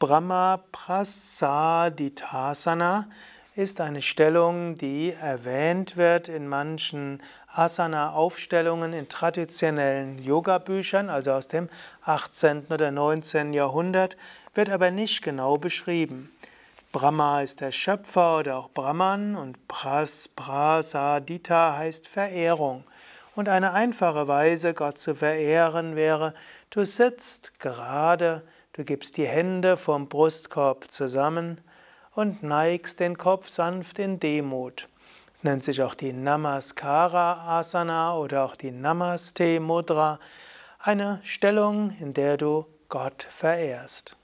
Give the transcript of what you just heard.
Brahma Prasaditasana ist eine Stellung, die erwähnt wird in manchen Asana-Aufstellungen in traditionellen Yoga-Büchern, also aus dem 18. oder 19. Jahrhundert, wird aber nicht genau beschrieben. Brahma ist der Schöpfer oder auch Brahman und Pras, Prasadita heißt Verehrung. Und eine einfache Weise, Gott zu verehren, wäre, du sitzt gerade, Du gibst die Hände vom Brustkorb zusammen und neigst den Kopf sanft in Demut. Es nennt sich auch die Namaskara Asana oder auch die Namaste Mudra, eine Stellung, in der du Gott verehrst.